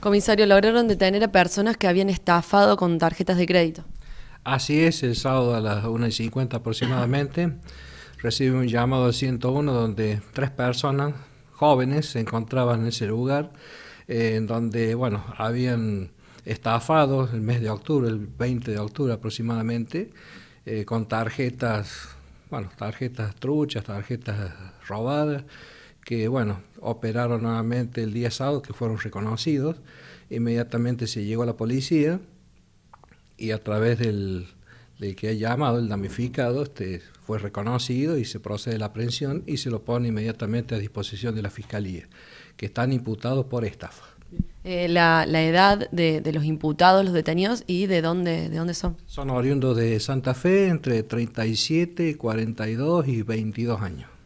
Comisario, lograron detener a personas que habían estafado con tarjetas de crédito. Así es, el sábado a las 1.50 aproximadamente recibí un llamado al 101 donde tres personas jóvenes se encontraban en ese lugar, eh, en donde, bueno, habían estafado el mes de octubre, el 20 de octubre aproximadamente, eh, con tarjetas, bueno, tarjetas truchas, tarjetas robadas que, bueno, operaron nuevamente el día sábado, que fueron reconocidos. Inmediatamente se llegó a la policía y a través del, que ha llamado, el damnificado, este, fue reconocido y se procede a la aprehensión y se lo pone inmediatamente a disposición de la fiscalía, que están imputados por estafa. Eh, la, edad de, los imputados, los detenidos y de dónde, de dónde son. Son oriundos de Santa Fe, entre 37, 42 y 22 años.